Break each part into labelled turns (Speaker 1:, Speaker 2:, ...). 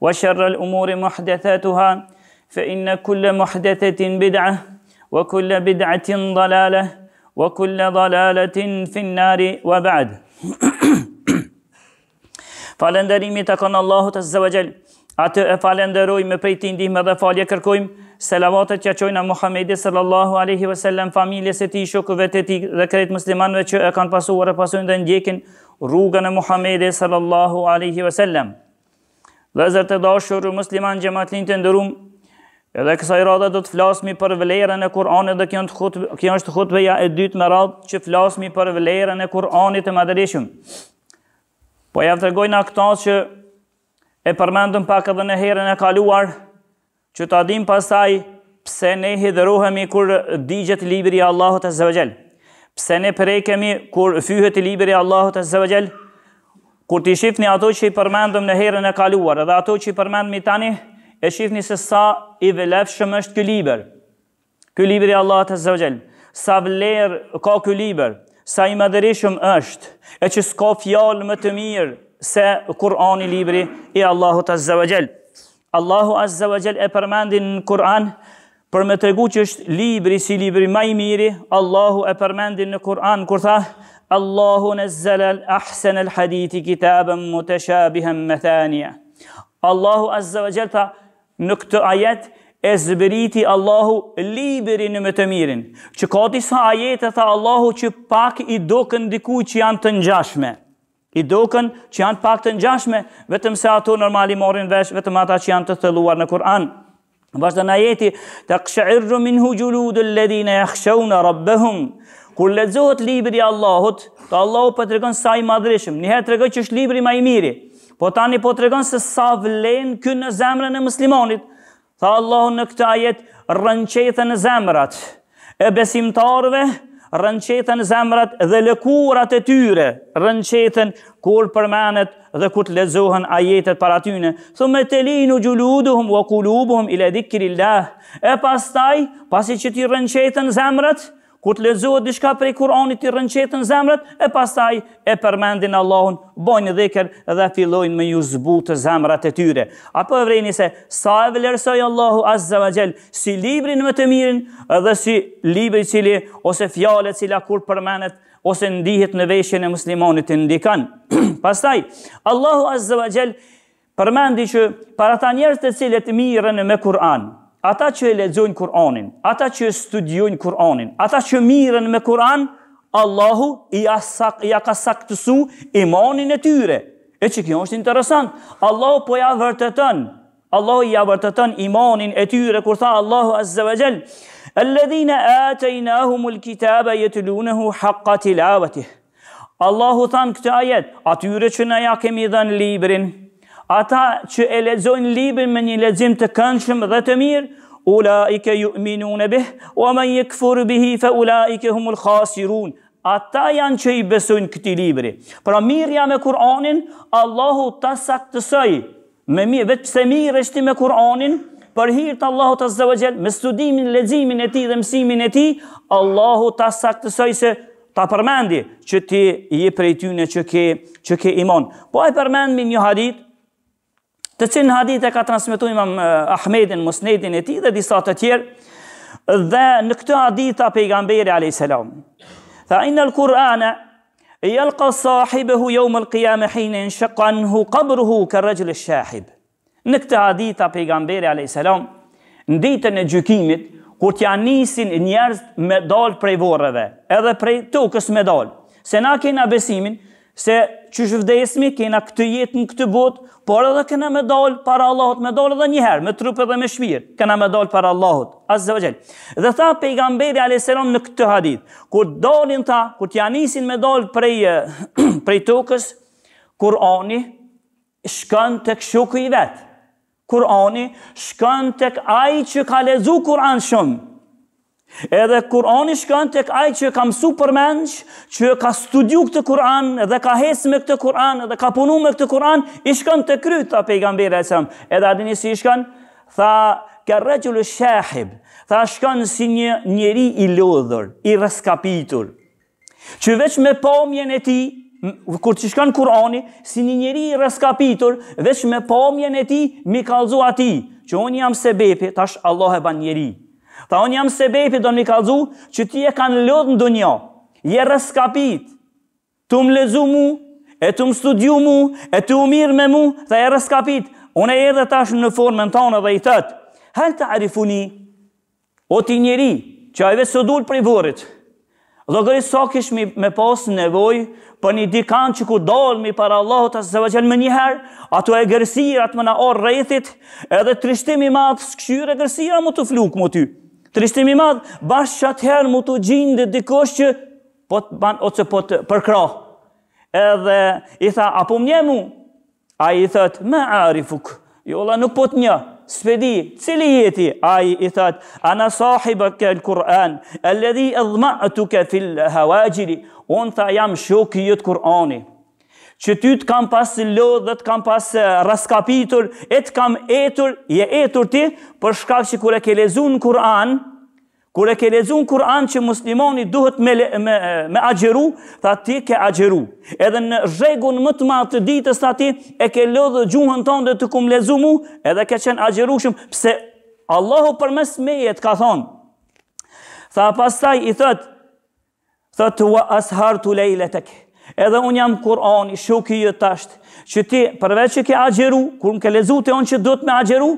Speaker 1: وشر الأمور محدثاتها فإن كل محدثة بدعة وكل بدعة ضلالة وكل ضلالة في النار وبعد Falënderimi të konë Allahut Azza wa Jall. Atë e falenderojmë prej tij ndihmë dhe falje kërkojmë. Selavatet që çojnë Muhamedi sallallahu alaihi wasallam familjes së tij, shokëve të tij dhe krejt muslimanëve që e kanë pasuar e pasojnë dhe ndjekin rrugën e Muhamedit sallallahu alaihi wasallam. Vezër të dashurë, musliman gjematlin të ndërum, edhe kësa i radhe do të flasmi për vlerën e Kur'anit dhe kjo është khutveja e dytë me radhë që flasmi për vlerën e Kur'anit të madrishëm. Po e të gojna këta që e përmendëm pak edhe në herën e kaluar, që të adim pasaj pse ne hidhëruhemi kur digjet libri Allahot e Zëvëgjel, pse ne prekemi kur fyhet libri Allahot libri Allahot e Zëvëgjel, Kur t'i shifni ato që i përmendëm në herën e kaluar, edhe ato që i përmendëm i tani, e shifni se sa i velef është kjo liber. Kjo liber Allah të zëgjel, sa vler ka kjo liber, sa i madhërishëm është, e që s'ka fjallë më të mirë se Kur'an i libri i Allahu të zëvëgjel. Allahu të zëvëgjel e përmendin në Kur'an për me tregu që është libri si libri maj miri, Allahu e përmendin në Kur'an kur tha, الله نزل الأحسن الحديث كتابا متشابها مثانيا الله عز وجل نكت آيات ezbriti Allahu liberi në më të mirin, që ka disa ajete të Allahu që pak i doken diku që janë të njashme, i doken që janë pak të njashme, vetëm se ato normali morin vesh, vetëm ata që janë të thëluar në Kur'an. Vashtë në ajeti, të këshirru minhu gjuludu lëdhine e këshonë rabbehum, kur lexohet libri i Allahut, të Allahu po tregon sa i madhreshëm. Një herë tregon që është libri më i miri. Po tani po tregon se sa vlen ky në zemrën e muslimanit. Tha Allahu në këtë ajet rrënqetë në zemrat e besimtarve, rrënqetë në zemrat dhe lëkurat e tyre, rrënqetë kur përmenet dhe kur të ajetet para tyne. me të linu gjuluduhum wa kulubuhum ila ledikir E pastaj, pasi që ti rrënqetë zemrat, kur të lezohet dishka prej Kur'anit i rënqetën zemrët, e pasaj e përmendin Allahun, bojnë dheker dhe fillojnë me ju zbutë zemrët e tyre. Apo e vreni se, sa e vlerësoj Allahu azze wa gjelë, si librin më të mirin, dhe si libri cili, ose fjale cila kur përmendet, ose ndihit në veshjën e muslimonit të ndikan. pasaj, Allahu azze wa gjelë, përmendi që para ta njerës të cilët mirën me Kur'an, ata që e lexojnë Kur'anin, ata që studiojnë Kur'anin, ata që mirën me Kur'an, Allahu i asak ja ka saktësu imanin e tyre. E që kjo është interesant. Allahu po ja vërtetën. Allahu ja vërtetën imanin e tyre kur tha Allahu azza wa jall: "Alladhina atainahumul kitaba yatlunahu haqqa tilawatihi." Allahu than këtë ajet, atyre që ne ja kemi dhënë librin, ata që e lezojnë libën me një lezim të këndshëm dhe të mirë, ula i ke ju minu në bih, ua me një këfur bihi fe ula i ke humul khasirun. Ata janë që i besojnë këti libëri. Pra mirëja me Kur'anin, Allahu ta saktësoj, me mirë, vetë pse mirë është ti me Kur'anin, për hirtë Allahu ta zëvë me studimin, lezimin e ti dhe mësimin e ti, Allahu ta saktësoj se ta përmendi që ti je prej tyne që ke, që ke iman. Po e përmendi një hadit, të cilë në hadith e ka transmitu imam Ahmedin, Musnedin e ti dhe disa të tjerë, dhe në këtë hadith a pejgamberi a.s. Tha inë lë Kur'ana, jelqa sahibëhu jo më lë qiyame hine në shëkan hu qabruhu kër rëgjlë shahib. Në këtë hadith a pejgamberi a.s. Në ditën e gjykimit, kur t'ja nisin njerëz me dalë prej vorëve, edhe prej tukës me dalë, se na kena besimin, se që shvdesmi kena këtë jetë në këtë botë, por edhe kena me dalë para Allahot, me dalë edhe njëherë, me trupë edhe me shmirë, kena me dalë para Allahot, asë dhe Dhe tha pejgamberi a.s. në këtë hadith, kur dalin ta, kur t'ja nisin me dalë prej, prej tokës, Kurani shkën të këshukë i vetë. Kurani shkën të kë që ka lezu Kur'an shumë, Edhe Kur'ani shkon tek ai që ka mësu për mend, që ka studiu këtë Kur'an dhe ka hes me këtë Kur'an dhe ka punuar me këtë Kur'an, i shkon te kryta pejgamberi e sam. Edhe dini si shkon, tha ka rajul shahib, tha shkon si një njeri i lodhur, i rreskapitur. Që veç me pamjen e tij, kur ti shkon Kur'ani, si një njeri i rreskapitur, veç me pamjen e tij, mi kallzo atij, që unë jam sebepi, tash Allah e ban njeri. Tha, unë jam sebepi, do në mi kalzu, që ti e kanë lodhë në dunja je rëskapit, Tu më lezu mu, e tu më studiu mu, e tu umirë me mu, Tha e rëskapit, unë e edhe tash në formën tonë dhe i tëtë, Hëll të arifuni, o ti njeri, që ajve së dulë për i vorit, dhe gëri so me posë nevoj, për një dikan që ku dolë mi para Allahot, asë se vëqenë më njëherë, ato e gërësirat më na orë rejthit, edhe trishtimi madhë së këshyre gërësira më të flukë më ty. Tristimi madhë, bashkë që atëherë mu të gjinë dhe dikosh që po të banë ose po të përkro. Edhe i tha, apo më një mu? A i thët, me arifuk, jo la nuk po të një, spedi, cili jeti? A i thët, ana sahiba ke lë Kur'an, e ledhi e dhma tuke fil havajgjiri, unë tha jam shoki jëtë Kur'ani që ty të kam pas lodhë dhe të kam pas raskapitur, e të kam etur, je etur ti, për shkak që kure ke lezu në Kur'an, kure ke lezu në Kur'an që muslimoni duhet me, me, me agjeru, tha ti ke agjeru. Edhe në regun më të matë të ditës, ta ti e ke lodhë gjuhën tonë dhe të kum lezu mu, edhe ke qenë agjeru shumë, pse Allahu për mes meje të ka thonë. Tha pas taj i thëtë, thëtë wa ashartu lejletekë, Edhe unë jam Kur'an, i shuki i të ashtë, që ti përveç që ke agjeru, kur më ke lezu të onë që dhëtë me agjeru,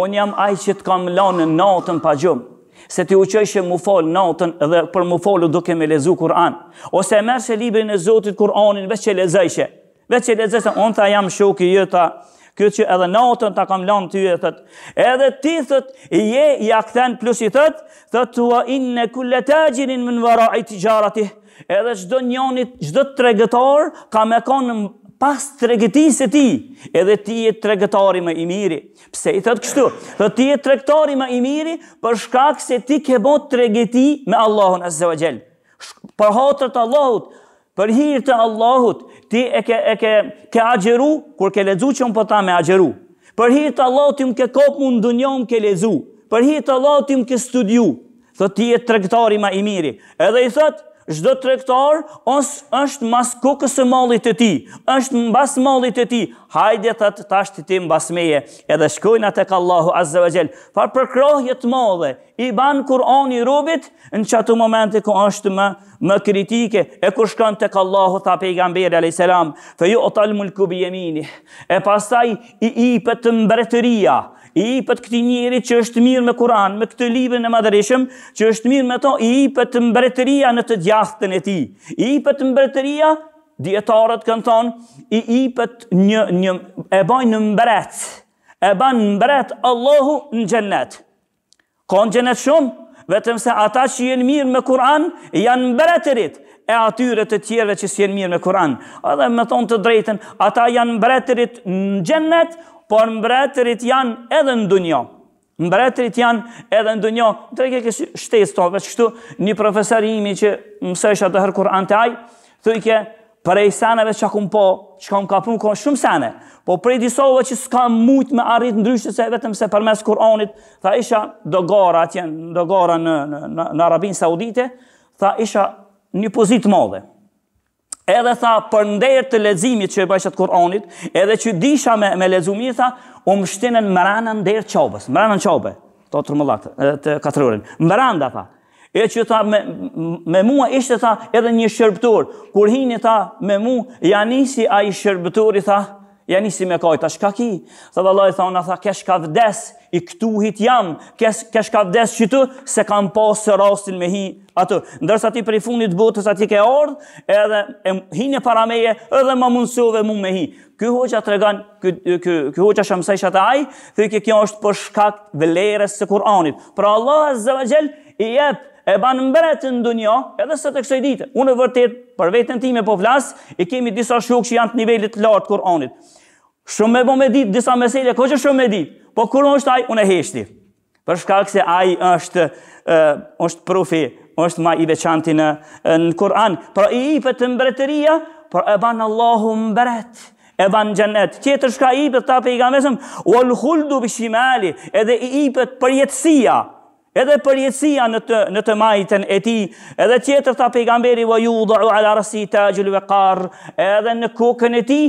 Speaker 1: unë jam ajë që të kam lanë në natën pa gjumë, se ti uqëshë më falë natën dhe për më falë duke me lezu Kur'an. Ose e mërë që libri në Zotit Kur'anin, veç që lezëshë, veç që lezëshë, unë ta jam shuki i të ashtë, kjo që edhe natën ta kam lënë ty e thot. Edhe ti thot je ja kthen plus i thot, thot wa inna kull tajirin min wara'i tijarati. Edhe çdo qdo çdo tregetar ka me konë pas tregetisë së ti, edhe ti je tregetari më i miri. Pse i thot kështu? Thot ti je tregetari më i miri për shkak se ti ke bot tregëti me Allahun Azza wa Jall. Për hatër të Allahut, për hir të Allahut, ti e ke e ke ke agjëru kur ke lezu që un po ta me agjeru, Për hir të Allahut ti më ke kop mund ndonjëm ke lexu. Për hir të Allahut ti më ke studiu. Thot ti je tregtari më i miri. Edhe i thot, Çdo tregtar os është mbas kokës së mallit të tij, është mbas mallit të tij. Hajde ta tash ti tim mbas meje, edhe shkojnë tek Allahu Azza wa Jell. Për përkrohje të mëdha, i ban Kur'ani rubit në çato momente ku është më më kritike e kur shkon tek Allahu ta pejgamberi alayhis salam, fa yu'tal mulku bi yamine. E pastaj i i për të mbretëria, i pët këti njeri që është mirë me Kur'an, me këtë libën në madrëshëm, që është mirë me to, i pët mbretëria në të gjastën e ti. I pët mbretëria, djetarët kënë thonë, i i pët një, një, e bajnë në mbretë, e në mbretë Allahu në gjennetë, Ka në gjennetë shumë, vetëm se ata që jenë mirë me Kur'an, janë mbretërit e atyre të tjere që s'jenë mirë me Kur'an. Edhe me thonë të drejten, ata janë mbretërit në gjennet, por mbretërit janë edhe në dunjo. Mbretërit janë edhe në dunjo. Dreke kështë shtetës tove, veç shtu një profesorimi që mësëshat dhe herë Kur'an të ajë, thujke Për seneve që akum po, që kam ka punë, kam shumë sene, po për disove që s'kam mujtë me arritë në se vetëm se përmes Kur'anit, tha isha do gara atje, do gara në, në, në, Arabinë Saudite, tha isha një pozitë modhe. Edhe tha për ndërë të ledzimit që e bëjshat Kur'anit, edhe që disha me, me ledzumit, tha u mështinën mërana ndërë qobës, mërana në qobë, të të të të katërurin, të të të E që ta me, me mua ishte ta edhe një shërbëtor, kur hini ta me mu, janisi a i shërbëtori, tha, janisi me kajta, shka ki? Tha dhe Allah i tha, ona tha, kesh ka vdes, i këtu hit jam, kesh, kesh ka vdes që tu, se kam pasë së rastin me hi atë, Ndërsa ti për i fundit botës ati ke ardhë, edhe e, hini para meje, edhe ma mundësove mu me hi. Ky hoqa të regan, ky, ky, ky hoqa shëmësaj shëtë aj, thë i kjo është për shkak dhe lere Kur'anit. Pra Allah e zëvegjel, i jetë e banë mbret në dunjo, edhe së të kësoj ditë. Unë e vërtet, për vetën time po vlasë, i kemi disa shukë që janë të nivellit lartë kur anit. Shumë me bo me ditë, disa meselje, ko që shumë me ditë, po kur është ajë, unë e heshti. Për shkak se ajë është, është profi, është ma i veçanti në, Kur'an. Pra i i për të mbretëria, për e banë Allahu mbret e banë gjennet. Tjetër shka i për ta pejgamesëm, u alhulldu për shimali, edhe i i për përjetësia, edhe përjetësia në të, në të majten e ti, edhe tjetër ta pejgamberi vo ju ala rësi të edhe në kokën e ti,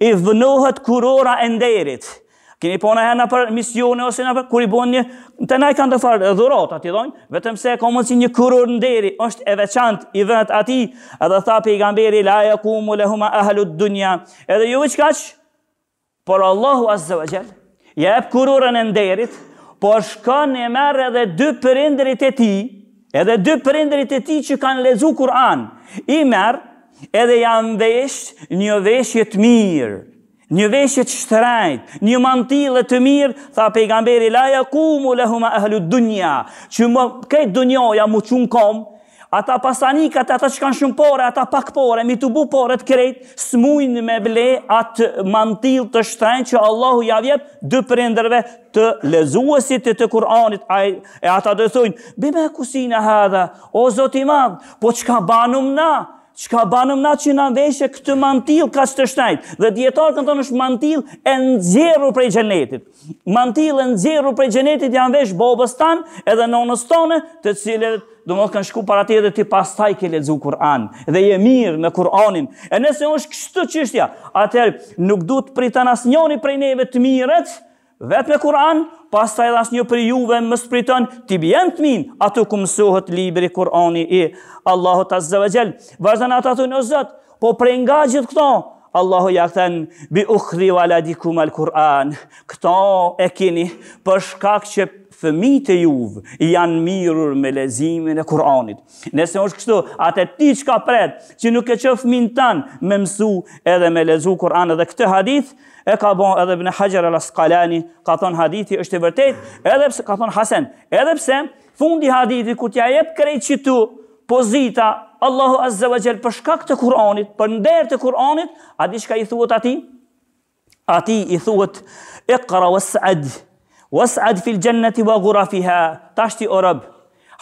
Speaker 1: i vënohet kurora e nderit. Kini po në hena për misione ose në për, kur i bon një, të na kanë të farë dhurot, ati dojnë, vetëm se ka mund si një kurur nderi, është e veçant i vënët ati, edhe tha pejgamberi, la e lahum le huma edhe ju i qkaq, por Allahu azze vë e jep kururën e nderit, po është kanë e merë edhe dy përindrit e ti, edhe dy përindrit e ti që kanë lezu Kur'an, i merë edhe janë vesh një veshje të mirë, një veshje të shtërajt, një mantilë të mirë, tha pejgamberi laja, kumu mu lehu ma ehlu dunja, që më kejtë dunjoja mu qunë komë, ata pasanikat, ata që kanë shumë pore, ata pak pore, mi të bu pore të krejt, smujnë me ble atë mantil të shtrejnë që Allahu javjet dë prinderve të lezuesit të të Kur'anit, e ata dhe thujnë, bime kusina hadha, o zoti po që ka banum na, që ka banëm na që në veshe këtë mantil ka së të shtajt, dhe djetarë kënë tonë është mantil e nëzjeru prej gjenetit. Mantil e nëzjeru prej gjenetit janë vesh bobës tanë edhe nonës tonë, të cilët do më të kanë shku para ti edhe ti pas taj ke ledzu Kur'an, dhe je mirë me Kur'anin, e nëse është kështë të qështja, nuk du të pritan asë prej neve të mirët, vetë me Kur'an, pas taj dhe asë një juve më pritan, ti bjen të minë, atë ku mësohet libri Kur'ani i Allahot Azzeve Gjell, vazhdan atë ato në zëtë, po prej nga gjithë këto, Allahu ja thën bi ukhri waladikum al-Quran. Kto e keni për shkak që fëmijët e juv janë mirur me lezimin e Kur'anit. Nëse është kështu, atë ti çka pret, që nuk e çon fëmin tan me mësu edhe me lezu Kur'an edhe këtë hadith e ka bon edhe Ibn Hajar al-Asqalani, ka thon hadithi është i vërtet, edhe pse ka thon Hasan, edhe pse fundi i hadithit kur t'ja jep krejtë çitu, pozita Allahu Azza wa Jall për shkak të Kur'anit, për nder të Kur'anit, a di çka i thuhet atij? Ati i thuhet Iqra was'ad. Was'ad fil jannati wa ghurafiha. Tashti o Rabb,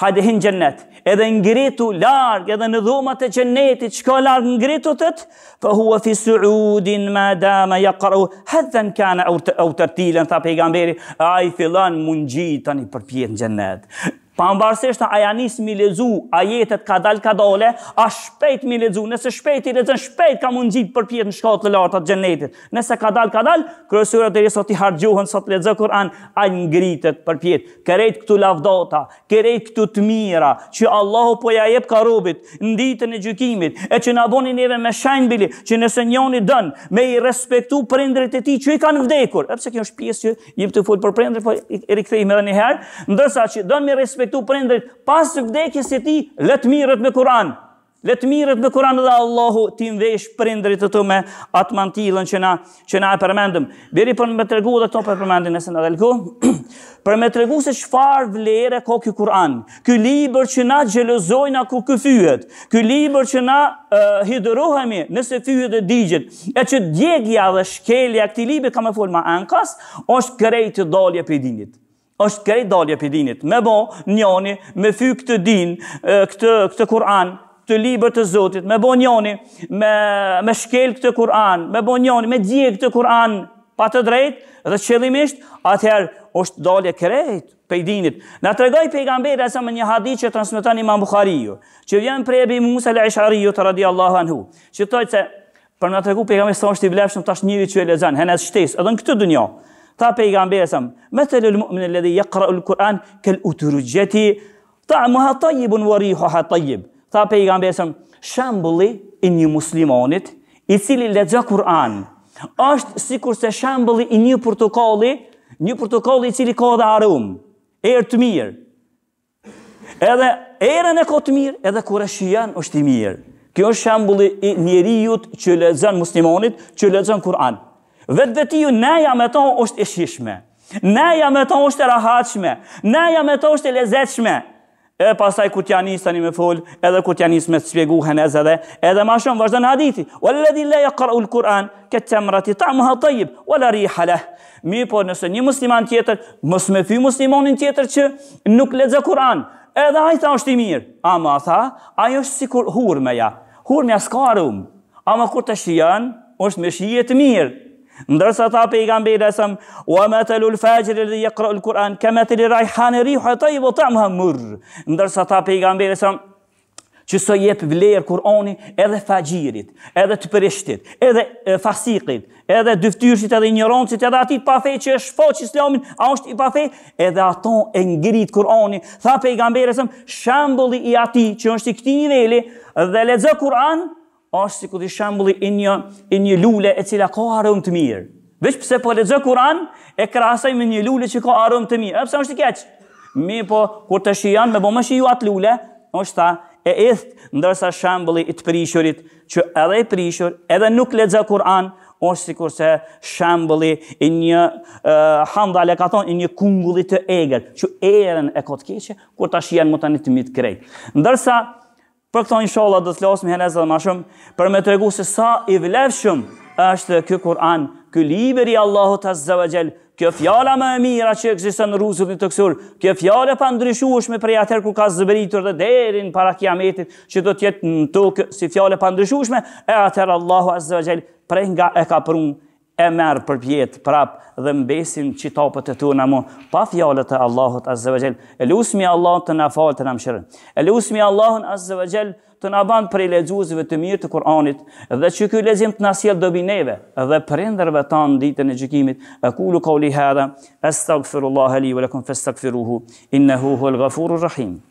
Speaker 1: hajde hin jannat. Edhe ngritu larg, edhe në dhomat e xhenetit, çka larg ngritu tet, fa huwa fi su'udin ma dama yaqra. Hadhan kana au tartilan ta pejgamberi, ai fillon mungji tani përpjet në xhenet. Pa mbarësisht a ja nisë mi lezu, a jetet ka dal ka dole, a shpejt mi lezu, nëse shpejt i lezën, shpejt ka gjitë për pjetë në shkotë të lartë atë gjennetit. Nëse ka dal ka dalë, kërësura të risot i hargjuhën, sot lezë kuran, a ngritet për pjetë. Kërejt këtu lavdota, kërejt këtu të mira, që Allahu po ja jep ka robit, në ditën e gjykimit, e që në aboni neve me shajnë që nëse njoni dënë, me i respektu prindrit ti vdekur, kjo jep për prindrit, po me respektu prindrit, pas të vdekje se ti, letë mirët me Kur'an. Letë mirët me Kur'an dhe Allahu ti mvesh prindrit të të me atë mantilën që na, që na e përmendëm. Biri për me të regu dhe të përmendin nëse në delku, për me të regu se shfar vlere ko kjo Kur'an, kjo liber që na gjelozojna ku kjo fyhet, kjo liber që na uh, nëse fyhet dhe digjet, e që djegja dhe shkelja këti libe ka me folë ma ankas, është krejtë dolje për i dinit është krejt dalje për dinit. Me bo njoni, me fy këtë din, këtë, këtë Kur'an, të libër të Zotit, me bo njoni, me, me shkel këtë Kur'an, me bo njoni, me dje këtë Kur'an, pa të drejt, dhe qëllimisht, atëherë është dalje krejt për dinit. Në të regoj pejgamberi sa me një hadith që transmiton imam Bukhariju, që vjen prej ebi Musa le Ishariju të radiallahu anhu, që tojtë se për në të regu pejgamberi sa është i blefshëm tash njëri që e lezan, edhe në këtë dënjo, Tha pejgamberi sa, "Mesela al-mu'min alladhi yaqra'u al-Qur'an kal uturujati, ta'muha tayyibun wa rihuha tayyib." Tha pejgamberi sa, "Shambulli i një muslimanit i cili lexon Kur'an, është sikurse shambulli i një portokalli, një portokalli i cili ka dhe arum, er të mirë." Edhe era ne ka të mirë, edhe kur e shijan është i mirë. Kjo është shembulli i njeriu që lexon muslimanit, që lexon Kur'an vetë vetiju neja me ton është ishishme, neja me ton është e rahatshme, neja me ton është e lezetshme, E pasaj ku t'ja me fol, edhe ku t'ja njës me të shpjegu hënez edhe, edhe ma shumë vazhdo në hadithi. O lëdhi leja kërë u l'Kur'an, këtë të mërati ta më hatajib, o lëri Mi po nëse një musliman tjetër, mësë me fi muslimonin tjetër që nuk ledhe Kur'an, edhe ajë tha është i mirë. Ama tha, ajo është si kur hurmeja, hurmeja s'karum, ama kur të shian, është me shijet mirë. Ndërsa tha pejgamberi sa sam, "Wa matalu al-fajr alladhi yaqra al-Qur'an ka matali rayhan rihu tayyib wa ta'muhu mur. Ndërsa tha pejgamberi sa sam, që so jep vlerë Kur'anit edhe fagjirit, edhe të prishtit, edhe fasikit, edhe dyftyrshit edhe ignorancit, edhe atit pa fe që është foq Islamin, a është i pa edhe ato e ngrit Kur'anin. Tha pejgamberi sa sam, "Shambulli i atij që është i këtij niveli dhe lexo Kur'an" është si këtë shembuli i një, një lule e cila ka arëm të mirë. Vesh pëse për po lezë kuran e krasaj me një lule që ka arëm të mirë. E pëse është i keqë? Mi po, kur të shian, me bo më shiju atë lule, është ta e ethë, ndërsa shembuli i të prishurit, që edhe i prishur, edhe nuk lezë kuran, është si kurse shembuli i një uh, handale, ka thonë, i një kungulli të eget, që erën e kotë keqë, kur të janë më të një të mitë krejtë. Ndërsa, Për këto në shola do të lasëm hëneza dhe ma shumë, për me të regu se sa i vlefshëm është kë Kur'an, kë liberi Azza Azzavajel, Kjo fjala më e mira që ekziston në rrugën e të kësur, kjo fjala pa ndryshueshme prej ku ka zbritur dhe derin para kiametit, që do të jetë në tokë si fjale pa ndryshueshme, e atër Allahu Azza wa prej nga e ka prunë e merë për pjetë prapë dhe mbesin qitapët e të në pa fjallët e Allahut Azzevajgjel, e lusëmi Allahut të na falë të në mshërën, e lusëmi Allahun Azzevajgjel të na banë prej legjuzëve të mirë të Kur'anit, dhe që kjo lezim të nasjel dobi neve, dhe prinderve ta në ditën e gjikimit, e kulu kauli hadha, estagfirullah e li, vë lekum festagfiruhu, innehu hu el gafuru rahimë.